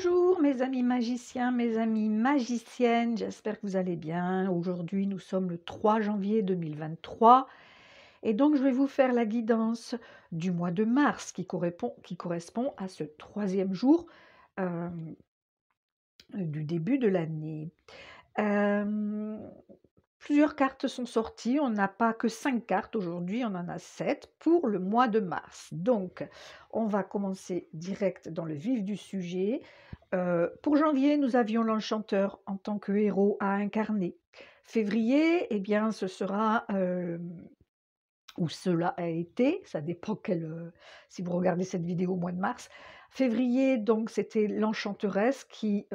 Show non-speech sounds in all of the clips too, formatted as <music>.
Bonjour mes amis magiciens, mes amis magiciennes, j'espère que vous allez bien. Aujourd'hui nous sommes le 3 janvier 2023 et donc je vais vous faire la guidance du mois de mars qui correspond, qui correspond à ce troisième jour euh, du début de l'année. Euh, Plusieurs cartes sont sorties. On n'a pas que cinq cartes aujourd'hui, on en a sept pour le mois de mars. Donc, on va commencer direct dans le vif du sujet. Euh, pour janvier, nous avions l'enchanteur en tant que héros à incarner. Février, eh bien, ce sera euh, où cela a été, ça dépend quel, euh, si vous regardez cette vidéo au mois de mars. Février, donc, c'était l'enchanteresse qui,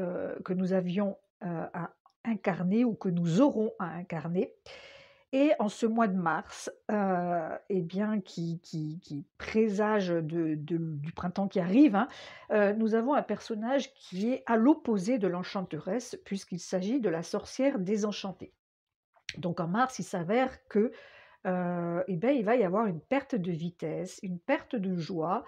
que nous avions à à incarner ou que nous aurons à incarner. Et en ce mois de mars, euh, eh bien, qui, qui, qui présage du printemps qui arrive, hein, euh, nous avons un personnage qui est à l'opposé de l'enchanteresse, puisqu'il s'agit de la sorcière désenchantée. Donc en mars, il s'avère que euh, eh ben, il va y avoir une perte de vitesse, une perte de joie,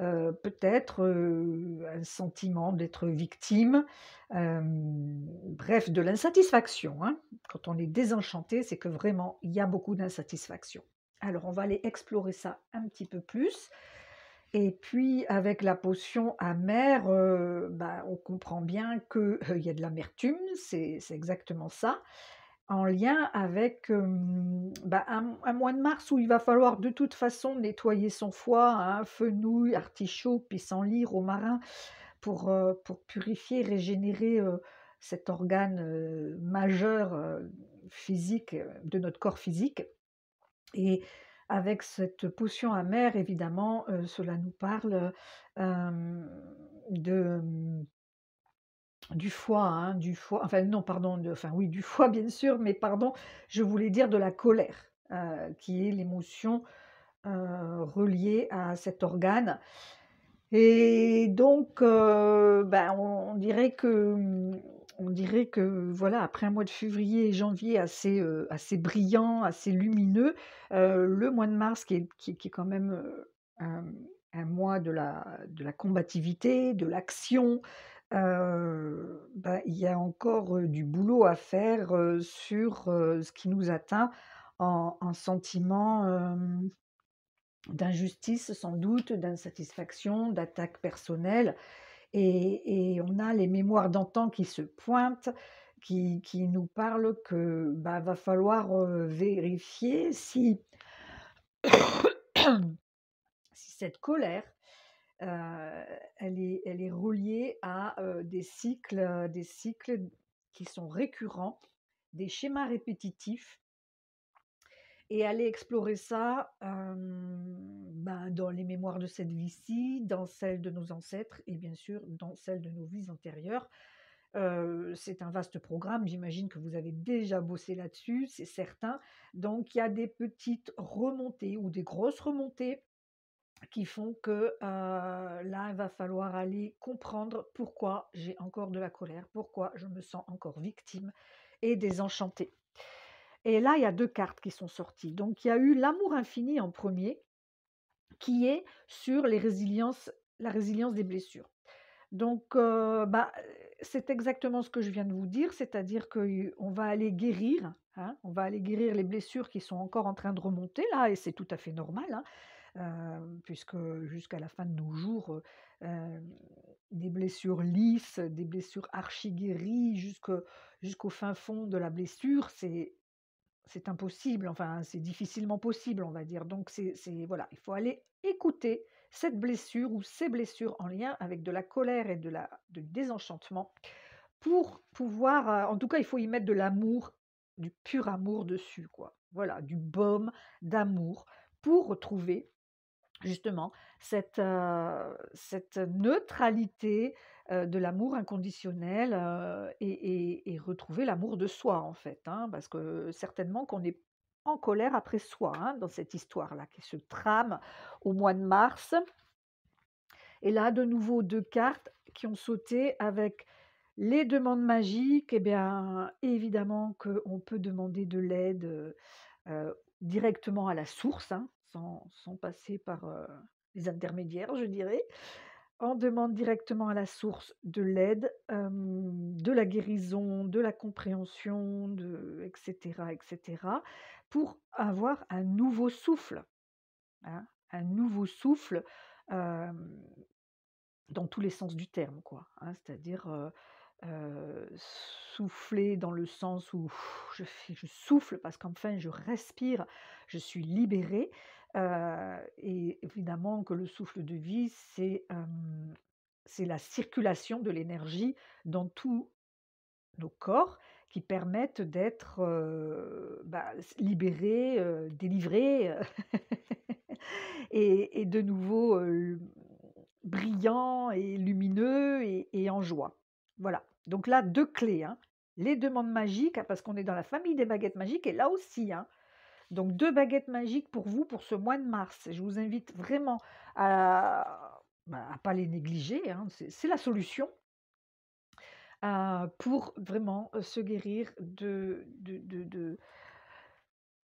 euh, peut-être euh, un sentiment d'être victime, bref, de l'insatisfaction. Hein. Quand on est désenchanté, c'est que vraiment, il y a beaucoup d'insatisfaction. Alors, on va aller explorer ça un petit peu plus. Et puis avec la potion amère, bah, on comprend bien qu'il y a de l'amertume, c'est exactement ça en lien avec bah, un, mois de mars où il va falloir de toute façon nettoyer son foie, hein, fenouil, artichaut, pissenlit, romarin, pour, marin, pour purifier, régénérer cet organe majeur physique de notre corps physique. Et avec cette potion amère, évidemment, cela nous parle de du foie, hein, du foie, enfin non, pardon, enfin oui, du foie bien sûr, mais pardon, je voulais dire de la colère, euh, qui est l'émotion euh, reliée à cet organe. Et donc, euh, ben, on, dirait que, mm, on dirait que, voilà, après un mois de février et janvier assez, assez brillant, assez lumineux, le mois de mars qui est, quand même un mois de la, de la combativité, de l'action, bah, il y a encore, du boulot à faire, sur, ce qui nous atteint en sentiment, d'injustice sans doute, d'insatisfaction, d'attaque personnelle et on a les mémoires d'antan qui se pointent, qui nous parlent que, bah, va falloir, vérifier si <coughs> si cette colère euh, elle, est, elle est reliée à euh, des, cycles, euh, des cycles qui sont récurrents, des schémas répétitifs et aller explorer ça ben, dans les mémoires de cette vie-ci, dans celles de nos ancêtres et bien sûr dans celles de nos vies antérieures. c'est un vaste programme, j'imagine que vous avez déjà bossé là-dessus, c'est certain. Donc il y a des petites remontées ou des grosses remontées qui font que là, il va falloir aller comprendre pourquoi j'ai encore de la colère, pourquoi je me sens encore victime et désenchantée. Et là, il y a deux cartes qui sont sorties. Donc, il y a eu l'amour infini en premier, qui est sur les résiliences, la résilience des blessures. Donc, bah, c'est exactement ce que je viens de vous dire, c'est-à-dire qu'on va aller guérir, hein, on va aller guérir les blessures qui sont encore en train de remonter là, et c'est tout à fait normal. Hein. Euh, puisque jusqu'à la fin de nos jours, euh, euh, des blessures lisses, des blessures archi-guéries, jusqu'au fin fond de la blessure, c'est c'est impossible, enfin c'est difficilement possible, on va dire. Donc c'est voilà, il faut aller écouter cette blessure ou ces blessures en lien avec de la colère et de la de désenchantement pour pouvoir, en tout cas, il faut y mettre de l'amour, du pur amour dessus, quoi. Voilà, du baume d'amour pour retrouver justement cette, euh, neutralité euh, de l'amour inconditionnel euh, et, retrouver l'amour de soi en fait, hein, parce que certainement qu'on est en colère après soi hein, dans cette histoire-là qui se trame au mois de mars. Et là, de nouveau, deux cartes qui ont sauté avec les demandes magiques. et eh bien, évidemment qu'on peut demander de l'aide directement à la source, hein, sans, passer par euh, les intermédiaires, je dirais. en demande directement à la source de l'aide, de la guérison, de la compréhension, de, etc., etc., pour avoir un nouveau souffle. Hein, un nouveau souffle dans tous les sens du terme, quoi. Hein, c'est-à-dire euh, souffler dans le sens où je, souffle parce qu'enfin je respire, je suis libérée. Euh, et évidemment que le souffle de vie, c'est la circulation de l'énergie dans tous nos corps qui permettent d'être bah, libérés, délivrés <laughs> et, de nouveau brillants et lumineux et en joie. Voilà. Donc là, deux clés. Hein. Les demandes magiques, hein, parce qu'on est dans la famille des baguettes magiques, et là aussi. Hein. Donc deux baguettes magiques pour vous pour ce mois de mars. Je vous invite vraiment à ne bah, pas les négliger. C'est la solution. Euh, pour vraiment euh, se guérir de,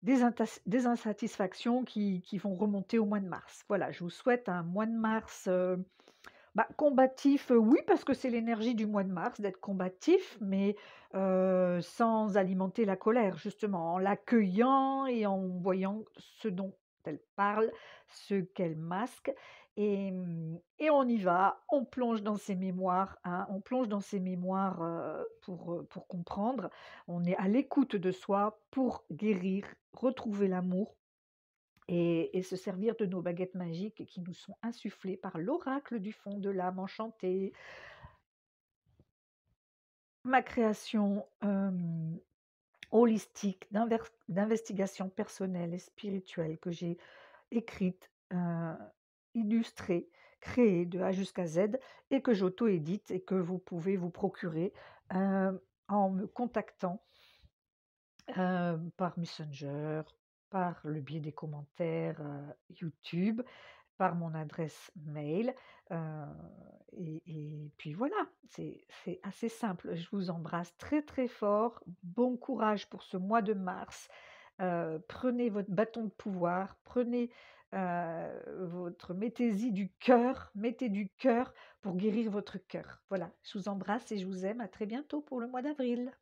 des, insatisfactions qui, vont remonter au mois de mars. Voilà, je vous souhaite un mois de mars euh, bah, combatif, oui, parce que c'est l'énergie du mois de mars d'être combatif, mais sans alimenter la colère, justement, en l'accueillant et en voyant ce dont elle parle, ce qu'elle masque. Et, mmh, on y va, on plonge dans ses mémoires, hein, on plonge dans ses mémoires pour, pour comprendre, on est à l'écoute de soi pour guérir, retrouver l'amour, et, se servir de nos baguettes magiques qui nous sont insufflées par l'oracle du fond de l'âme enchantée. Ma création holistique d'investigation personnelle et spirituelle que j'ai écrite, euh, illustrée, créée de A jusqu'à Z et que j'auto-édite et que vous pouvez vous procurer euh, en me contactant euh, par Messenger, par le biais des commentaires YouTube, par mon adresse mail. et, puis voilà, c'est assez simple. Je vous embrasse très très fort. Bon courage pour ce mois de mars. prenez votre bâton de pouvoir, prenez votre, mettez-y du cœur, mettez du cœur pour guérir votre cœur. Voilà, je vous embrasse et je vous aime. À très bientôt pour le mois d'avril.